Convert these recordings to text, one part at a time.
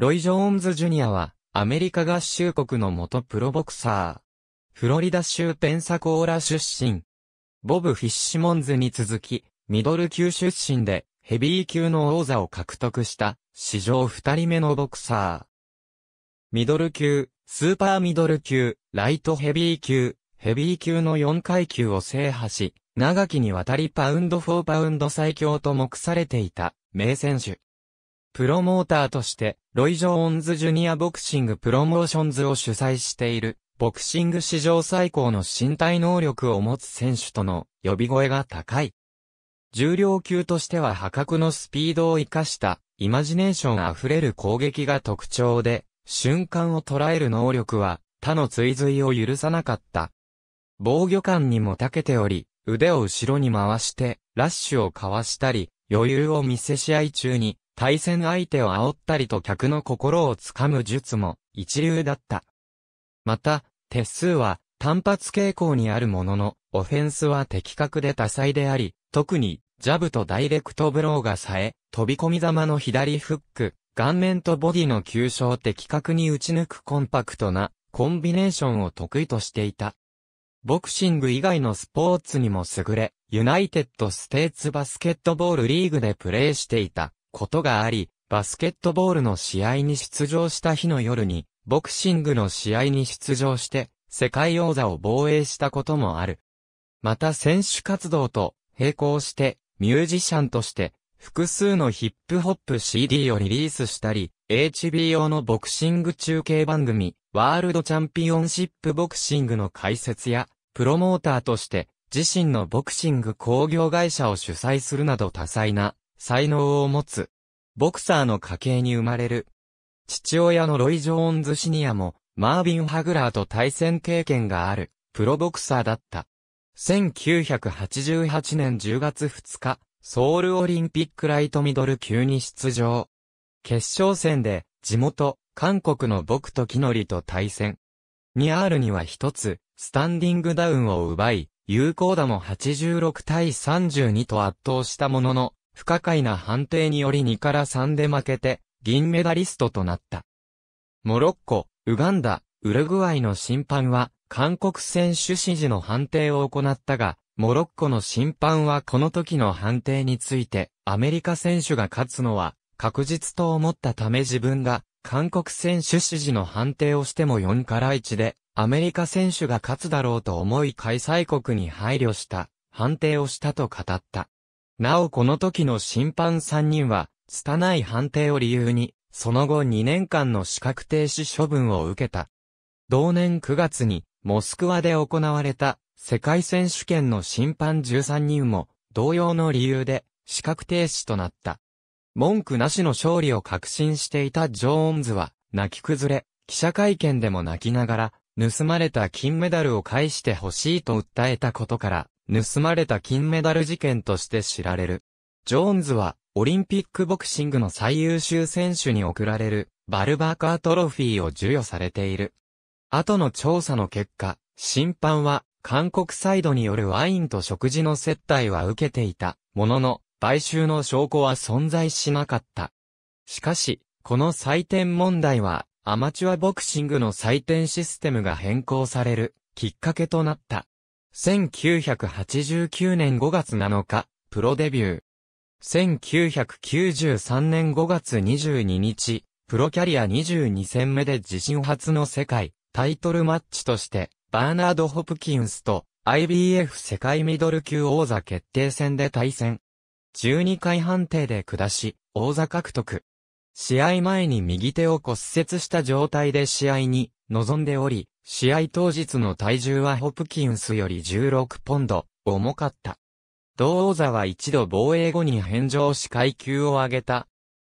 ロイ・ジョーンズ・ジュニアは、アメリカ合衆国の元プロボクサー。フロリダ州ペンサコーラ出身。ボブ・フィッシュモンズに続き、ミドル級出身で、ヘビー級の王座を獲得した、史上二人目のボクサー。ミドル級、スーパーミドル級、ライトヘビー級、ヘビー級の4階級を制覇し、長きにわたりパウンド・フォー・パウンド最強と目されていた、名選手。プロモーターとして、ロイ・ジョーンズ・ジュニア・ボクシング・プロモーションズを主催している、ボクシング史上最高の身体能力を持つ選手との呼び声が高い。重量級としては破格のスピードを生かしたイマジネーションあふれる攻撃が特徴で、瞬間を捉える能力は他の追随を許さなかった。防御感にも長けており、腕を後ろに回して、ラッシュをかわしたり、余裕を見せ試合中に、対戦相手を煽ったりと客の心をつかむ術も一流だった。また、鉄数は単発傾向にあるものの、オフェンスは的確で多彩であり、特に、ジャブとダイレクトブローがさえ、飛び込み玉の左フック、顔面とボディの急所を的確に打ち抜くコンパクトな、コンビネーションを得意としていた。ボクシング以外のスポーツにも優れ、ユナイテッド・ステーツ・バスケットボールリーグでプレーしていた。ことがあり、バスケットボールの試合に出場した日の夜に、ボクシングの試合に出場して、世界王座を防衛したこともある。また選手活動と並行して、ミュージシャンとして、複数のヒップホップ CD をリリースしたり、HBO のボクシング中継番組、ワールドチャンピオンシップボクシングの解説や、プロモーターとして、自身のボクシング工業会社を主催するなど多彩な才能を持つ。ボクサーの家系に生まれる。父親のロイ・ジョーンズ・シニアも、マービン・ハグラーと対戦経験がある、プロボクサーだった。1988年10月2日、ソウルオリンピックライトミドル級に出場。決勝戦で、地元、韓国の僕とノリと対戦。2R には一つ、スタンディングダウンを奪い、有効打も86対32と圧倒したものの、不可解な判定により2から3で負けて、銀メダリストとなった。モロッコ、ウガンダ、ウルグアイの審判は、韓国選手指示の判定を行ったが、モロッコの審判はこの時の判定について、アメリカ選手が勝つのは確実と思ったため自分が、韓国選手指示の判定をしても4から1で、アメリカ選手が勝つだろうと思い開催国に配慮した、判定をしたと語った。なおこの時の審判3人は、拙い判定を理由に、その後2年間の資格停止処分を受けた。同年9月に、モスクワで行われた、世界選手権の審判13人も、同様の理由で、資格停止となった。文句なしの勝利を確信していたジョーンズは、泣き崩れ、記者会見でも泣きながら、盗まれた金メダルを返してほしいと訴えたことから、盗まれた金メダル事件として知られる。ジョーンズは、オリンピックボクシングの最優秀選手に贈られる、バルバーカートロフィーを授与されている。後の調査の結果、審判は、韓国サイドによるワインと食事の接待は受けていた、ものの、買収の証拠は存在しなかった。しかし、この採点問題は、アマチュアボクシングの採点システムが変更される、きっかけとなった。1989年5月7日、プロデビュー。1993年5月22日、プロキャリア22戦目で自身初の世界、タイトルマッチとして、バーナード・ホプキンスと IBF 世界ミドル級王座決定戦で対戦。12回判定で下し、王座獲得。試合前に右手を骨折した状態で試合に臨んでおり、試合当日の体重はホプキンスより16ポンド、重かった。同王座は一度防衛後に返上し階級を上げた。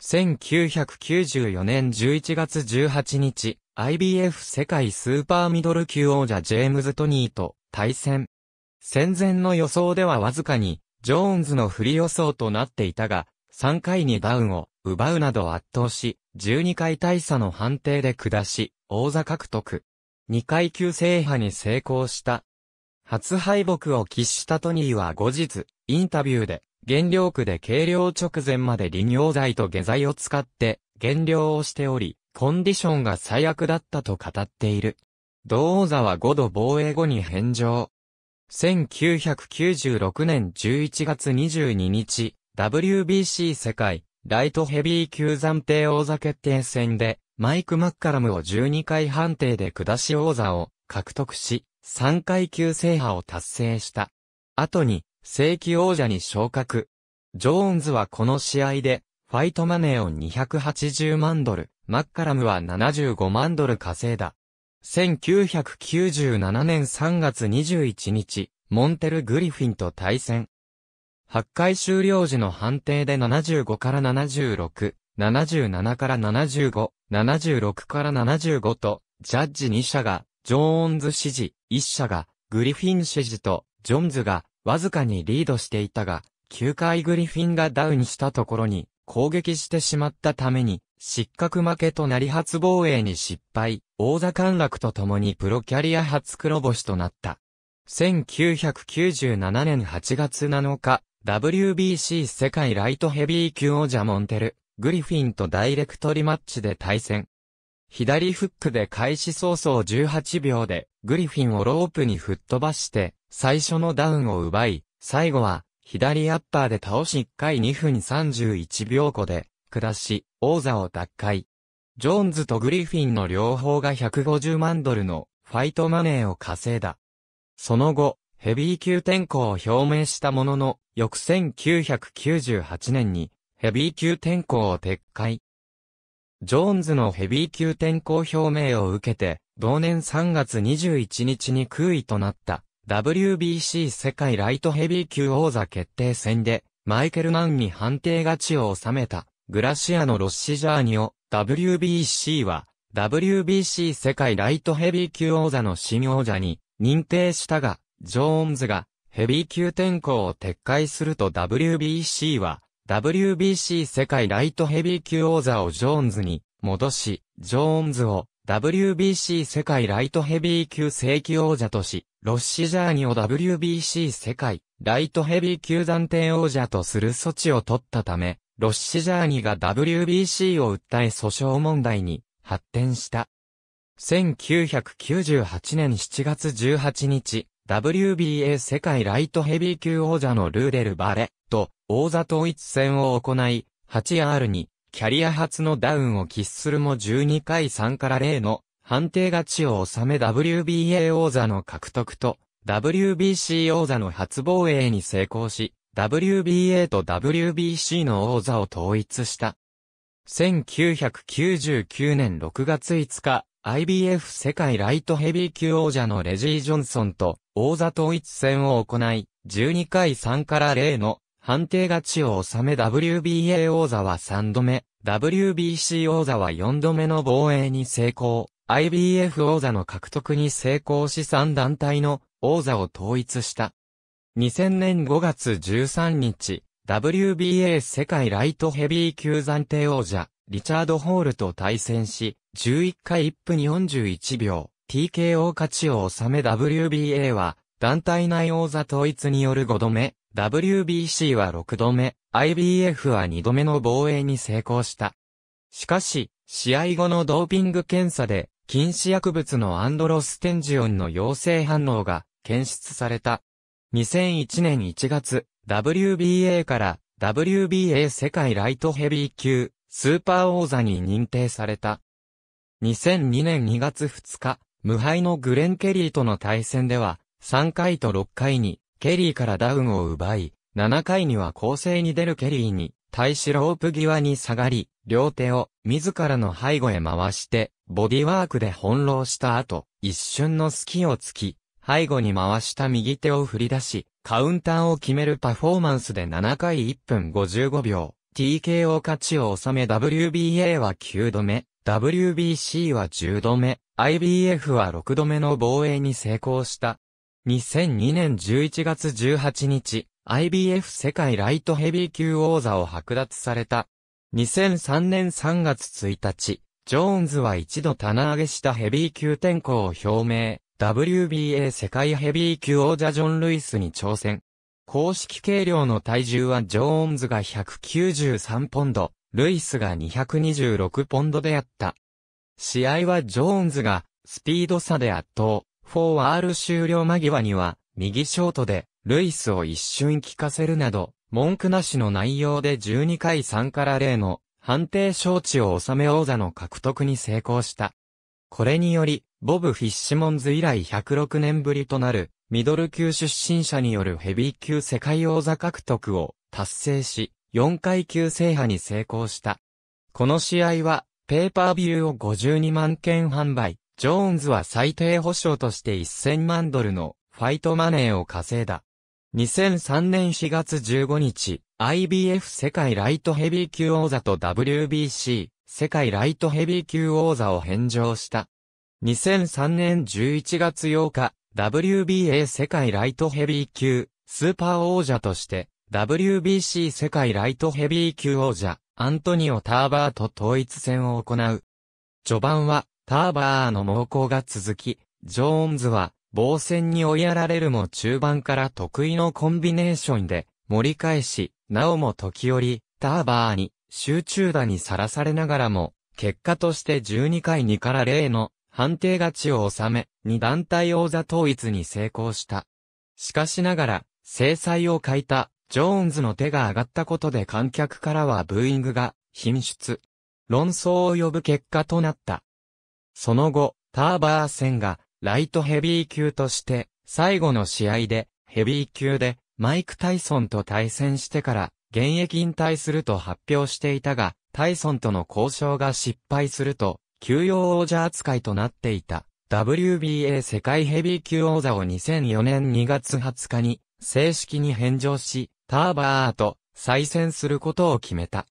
1994年11月18日、IBF 世界スーパーミドル級王者ジェームズ・トニーと対戦。戦前の予想ではわずかに、ジョーンズの不利予想となっていたが、3回にダウンを奪うなど圧倒し、12回大差の判定で下し、王座獲得。2階級制覇に成功した。初敗北を喫したトニーは後日、インタビューで、原料区で計量直前まで利尿剤と下剤を使って、減量をしており、コンディションが最悪だったと語っている。同王座は5度防衛後に返上。1996年11月22日、WBC 世界、ライトヘビー級暫定王座決定戦で、マイク・マッカラムを12回判定で下し王座を獲得し、3階級制覇を達成した。後に、正規王者に昇格。ジョーンズはこの試合で、ファイトマネーを280万ドル、マッカラムは75万ドル稼いだ。1997年3月21日、モンテル・グリフィンと対戦。8回終了時の判定で75から76、77から75、76から75と、ジャッジ2社が、ジョーンズ支持、1社が、グリフィン支持と、ジョンズが、わずかにリードしていたが、9回グリフィンがダウンしたところに、攻撃してしまったために、失格負けとなり初防衛に失敗、王座陥落とともにプロキャリア初黒星となった。1997年8月7日、WBC 世界ライトヘビー級王者モンテル、グリフィンとダイレクトリマッチで対戦。左フックで開始早々18秒で、グリフィンをロープに吹っ飛ばして、最初のダウンを奪い、最後は、左アッパーで倒し1回2分31秒後で、下し、王座を奪回。ジョーンズとグリフィンの両方が150万ドルのファイトマネーを稼いだ。その後、ヘビー級転向を表明したものの、翌1998年にヘビー級転向を撤回。ジョーンズのヘビー級転向表明を受けて、同年3月21日に空位となった WBC 世界ライトヘビー級王座決定戦で、マイケル・マンに判定勝ちを収めたグラシアのロッシジャーニを WBC は WBC 世界ライトヘビー級王座の新王者に認定したが、ジョーンズがヘビー級転向を撤回すると WBC は WBC 世界ライトヘビー級王座をジョーンズに戻し、ジョーンズを WBC 世界ライトヘビー級正規王者とし、ロッシジャーニを WBC 世界ライトヘビー級暫定王者とする措置を取ったため、ロッシジャーニが WBC を訴え訴訟問題に発展した。1998年7月18日、WBA 世界ライトヘビー級王者のルーデル・バレ、と王座統一戦を行い、8R にキャリア初のダウンを喫するも12回3から0の判定勝ちを収め WBA 王座の獲得と WBC 王座の初防衛に成功し、WBA と WBC の王座を統一した。1999年6月5日、IBF 世界ライトヘビー級王者のレジー・ジョンソンと王座統一戦を行い、12回3から0の判定勝ちを収め WBA 王座は3度目、WBC 王座は4度目の防衛に成功、IBF 王座の獲得に成功し3団体の王座を統一した。2000年5月13日、WBA 世界ライトヘビー級暫定王者、リチャード・ホールと対戦し、11回1分41秒、TKO 勝ちを収め WBA は、団体内王座統一による5度目、WBC は6度目、IBF は2度目の防衛に成功した。しかし、試合後のドーピング検査で、禁止薬物のアンドロステンジオンの陽性反応が検出された。2001年1月、WBA から WBA 世界ライトヘビー級スーパー王座に認定された。2002年2月2日、無敗のグレン・ケリーとの対戦では、3回と6回にケリーからダウンを奪い、7回には攻勢に出るケリーに、対しロープ際に下がり、両手を自らの背後へ回して、ボディワークで翻弄した後、一瞬の隙をつき、背後に回した右手を振り出し、カウンターを決めるパフォーマンスで7回1分55秒、TKO 勝ちを収め WBA は9度目、WBC は10度目、IBF は6度目の防衛に成功した。2002年11月18日、IBF 世界ライトヘビー級王座を剥奪された。2003年3月1日、ジョーンズは一度棚上げしたヘビー級転向を表明、WBA 世界ヘビー級王者ジョン・ルイスに挑戦。公式計量の体重はジョーンズが193ポンド、ルイスが226ポンドであった。試合はジョーンズがスピード差で圧倒。4R 終了間際には、右ショートで、ルイスを一瞬聞かせるなど、文句なしの内容で12回3から0の判定招致を収め王座の獲得に成功した。これにより、ボブ・フィッシモンズ以来106年ぶりとなる、ミドル級出身者によるヘビー級世界王座獲得を達成し、4階級制覇に成功した。この試合は、ペーパービューを52万件販売、ジョーンズは最低保証として1000万ドルのファイトマネーを稼いだ。2003年4月15日、IBF 世界ライトヘビー級王座と WBC 世界ライトヘビー級王座を返上した。2003年11月8日、WBA 世界ライトヘビー級スーパー王者として WBC 世界ライトヘビー級王者アントニオ・ターバーと統一戦を行う。序盤はターバーの猛攻が続き、ジョーンズは防戦に追いやられるも中盤から得意のコンビネーションで盛り返し、なおも時折、ターバーに集中打にさらされながらも、結果として12回2から0の判定勝ちを収め、2団体王座統一に成功した。しかしながら、制裁を欠いた、ジョーンズの手が上がったことで観客からはブーイングが、品質。論争を呼ぶ結果となった。その後、ターバー戦がライトヘビー級として、最後の試合でヘビー級でマイク・タイソンと対戦してから現役引退すると発表していたが、タイソンとの交渉が失敗すると、休養王者扱いとなっていた。WBA 世界ヘビー級王座を2004年2月20日に正式に返上し、ターバーと再戦することを決めた。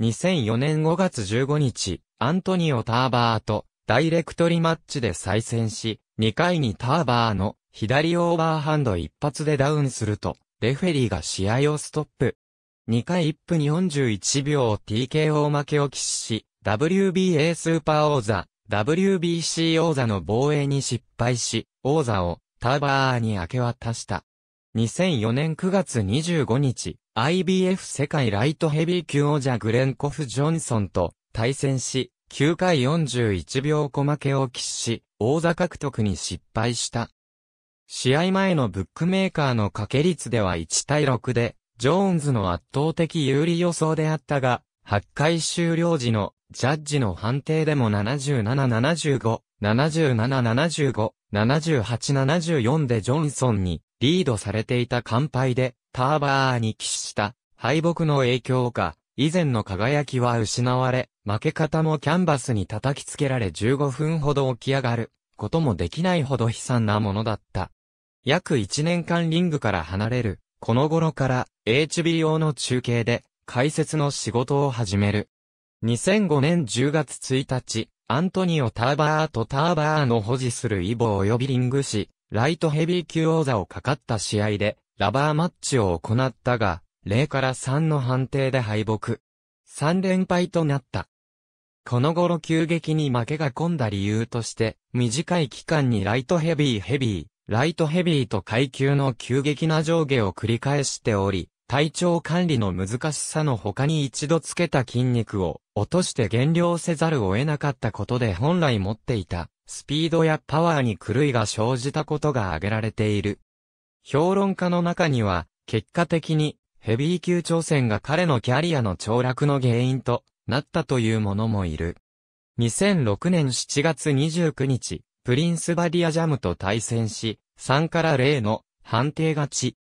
2004年5月15日、アントニオ・ターバーとダイレクトリマッチで再戦し、2回にターバーの左オーバーハンド一発でダウンすると、レフェリーが試合をストップ。2回1分41秒 TKO 負けを喫し、WBA スーパー王座、WBC 王座の防衛に失敗し、王座をターバーに明け渡した。2004年9月25日、IBF 世界ライトヘビー級王者グレンコフ・ジョンソンと対戦し、9回41秒小負けを喫し、王座獲得に失敗した。試合前のブックメーカーの掛け率では1対6で、ジョーンズの圧倒的有利予想であったが、8回終了時のジャッジの判定でも7775、7775、7874でジョンソンにリードされていた完敗でターバーに喫した敗北の影響か、以前の輝きは失われ、負け方もキャンバスに叩きつけられ15分ほど起き上がる、こともできないほど悲惨なものだった。約1年間リングから離れる、この頃から HBO の中継で解説の仕事を始める。2005年10月1日、アントニオ・ターバーとターバーの保持するイボ及びリング誌、ライトヘビー級王座をかかった試合で、ラバーマッチを行ったが、0から3の判定で敗北。3連敗となった。この頃急激に負けが込んだ理由として、短い期間にライトヘビーヘビー、ライトヘビーと階級の急激な上下を繰り返しており、体調管理の難しさの他に一度つけた筋肉を落として減量せざるを得なかったことで本来持っていたスピードやパワーに狂いが生じたことが挙げられている。評論家の中には結果的にヘビー級挑戦が彼のキャリアの凋落の原因となったという者もいる。2006年7月29日、プリンスバディアジャムと対戦し、3から0の判定勝ち。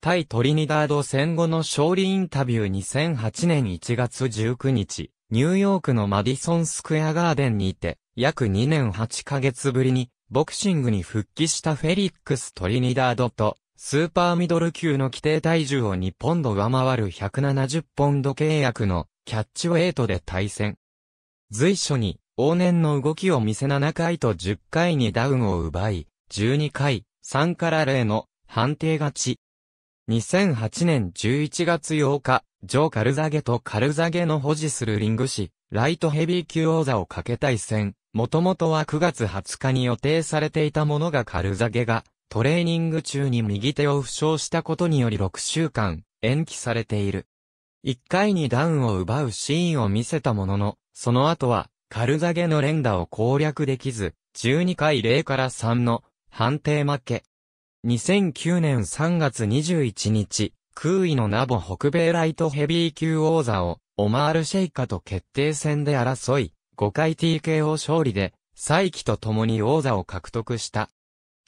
対トリニダード戦後の勝利インタビュー2008年1月19日、ニューヨークのマディソンスクエアガーデンにいて、約2年8ヶ月ぶりに、ボクシングに復帰したフェリックス・トリニダードと、スーパーミドル級の規定体重を2ポンド上回る170ポンド契約のキャッチウェイトで対戦。随所に往年の動きを見せ7回と10回にダウンを奪い、12回、3から0の判定勝ち。2008年11月8日、ジョー・カルザゲとカルザゲの保持するリング誌、ライトヘビー級王座をかけ対戦。もともとは9月20日に予定されていたものがカルザゲがトレーニング中に右手を負傷したことにより6週間延期されている。1回にダウンを奪うシーンを見せたものの、その後はカルザゲの連打を攻略できず、12回0から3の判定負け。2009年3月21日、空位のナボ北米ライトヘビー級王座をオマール・シェイカと決定戦で争い、5回 TKO 勝利で、再起と共に王座を獲得した。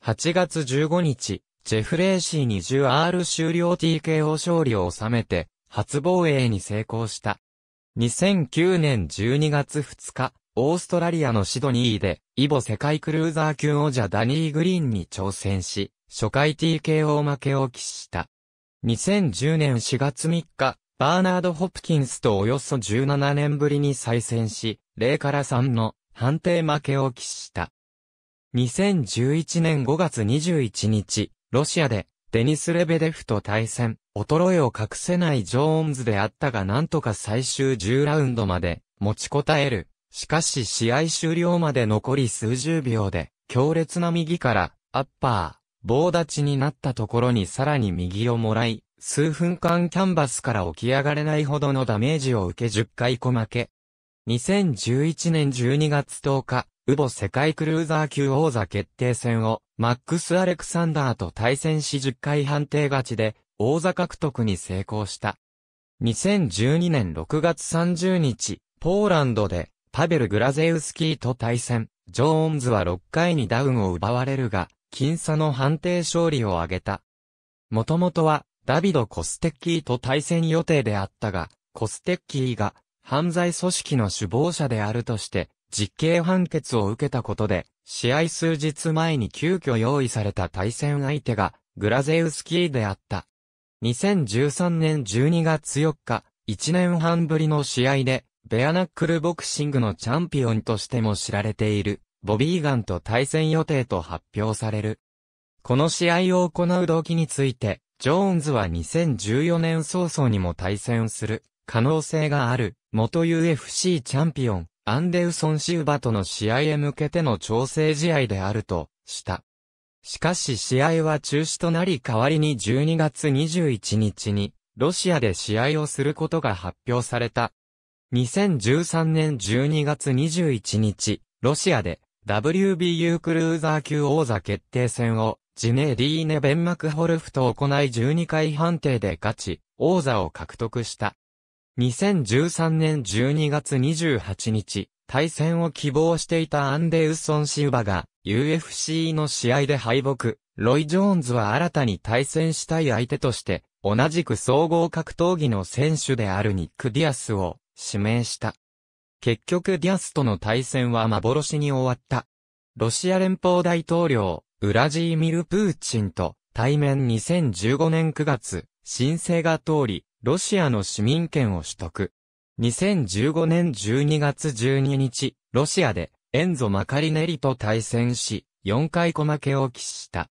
8月15日、ジェフレーシーに 10R 終了 TKO 勝利を収めて、初防衛に成功した。2009年12月2日、オーストラリアのシドニーで、イボ世界クルーザー級王者ダニー・グリーンに挑戦し、初回 TKO 負けを喫した。2010年4月3日、バーナード・ホプキンスとおよそ17年ぶりに再戦し、0から3の判定負けを喫した。2011年5月21日、ロシアで、デニス・レベデフと対戦、衰えを隠せないジョーンズであったがなんとか最終10ラウンドまで持ちこたえる。しかし試合終了まで残り数十秒で、強烈な右から、アッパー、棒立ちになったところにさらに右をもらい、数分間キャンバスから起き上がれないほどのダメージを受け10回こまけ。2011年12月10日、ウボ世界クルーザー級王座決定戦を、マックス・アレクサンダーと対戦し10回判定勝ちで、王座獲得に成功した。2012年6月30日、ポーランドで、パベル・グラゼウスキーと対戦、ジョーンズは6回にダウンを奪われるが、僅差の判定勝利を挙げた。もともとは、ダビド・コステッキーと対戦予定であったが、コステッキーが、犯罪組織の首謀者であるとして、実刑判決を受けたことで、試合数日前に急遽用意された対戦相手が、グラゼウスキーであった。2013年12月4日、1年半ぶりの試合で、ベアナックルボクシングのチャンピオンとしても知られている、ボビーガンと対戦予定と発表される。この試合を行う動機について、ジョーンズは2014年早々にも対戦する可能性がある元 UFC チャンピオンアンデウソン・シウバとの試合へ向けての調整試合であると、した。しかし試合は中止となり代わりに12月21日に、ロシアで試合をすることが発表された。2013年12月21日、ロシアで WBU クルーザー級王座決定戦をジネーディーネ・ベンマクホルフと行い12回判定で勝ち、王座を獲得した。2013年12月28日、対戦を希望していたアンデウソン・シウバが UFC の試合で敗北。ロイ・ジョーンズは新たに対戦したい相手として、同じく総合格闘技の選手であるニック・ディアスを指名した。結局ディアスとの対戦は幻に終わった。ロシア連邦大統領、ウラジーミル・プーチンと対面2015年9月、申請が通り、ロシアの市民権を取得。2015年12月12日、ロシアで、エンゾ・マカリネリと対戦し、4回小負けを喫した。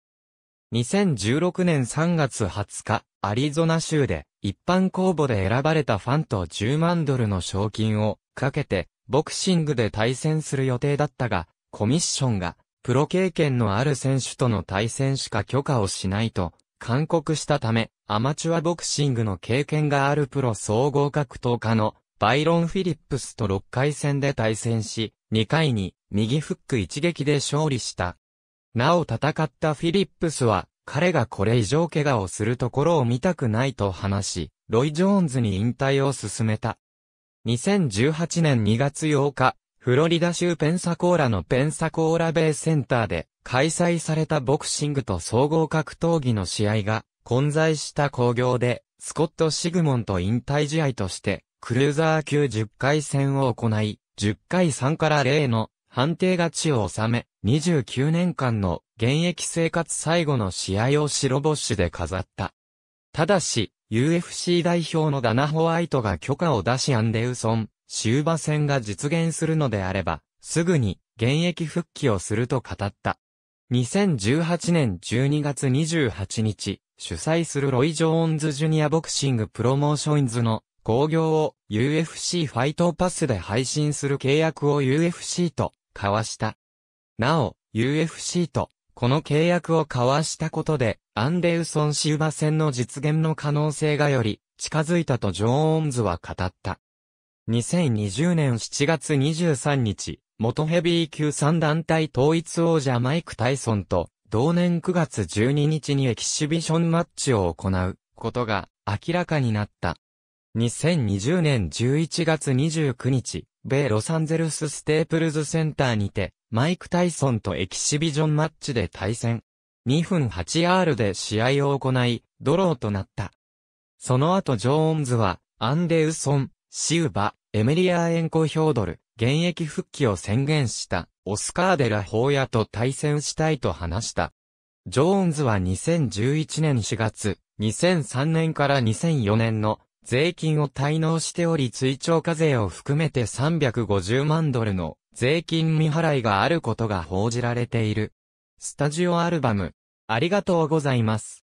2016年3月20日、アリゾナ州で、一般公募で選ばれたファンと10万ドルの賞金をかけて、ボクシングで対戦する予定だったが、コミッションが、プロ経験のある選手との対戦しか許可をしないと、勧告したため、アマチュアボクシングの経験があるプロ総合格闘家のバイロン・フィリップスと6回戦で対戦し、2回に右フック一撃で勝利した。なお戦ったフィリップスは、彼がこれ以上怪我をするところを見たくないと話し、ロイ・ジョーンズに引退を進めた。2018年2月8日、フロリダ州ペンサコーラのペンサコーラベイセンターで、開催されたボクシングと総合格闘技の試合が混在した工業で、スコット・シグモンと引退試合として、クルーザー級10回戦を行い、10回3から0の判定勝ちを収め、29年間の現役生活最後の試合を白ボッシュで飾った。ただし、UFC 代表のダナ・ホワイトが許可を出しアンデウソン、終バ戦が実現するのであれば、すぐに現役復帰をすると語った。2018年12月28日、主催するロイ・ジョーンズ・ジュニアボクシングプロモーションズの興行を UFC ファイトパスで配信する契約を UFC と交わした。なお、UFC とこの契約を交わしたことで、アンデウソン・シウバ戦の実現の可能性がより近づいたとジョーンズは語った。2020年7月23日、元ヘビー級3団体統一王者マイク・タイソンと、同年9月12日にエキシビションマッチを行うことが明らかになった。2020年11月29日、米ロサンゼルスステープルズセンターにて、マイク・タイソンとエキシビジョンマッチで対戦。2分 8R で試合を行い、ドローとなった。その後ジョーンズは、アンデウソン、シウバ、エメリアエンコ・ヒョードル、現役復帰を宣言した、オスカー・デ・ラ・ホーヤと対戦したいと話した。ジョーンズは2011年4月、2003年から2004年の税金を滞納しており追徴課税を含めて350万ドルの税金未払いがあることが報じられている。スタジオアルバム、ありがとうございます。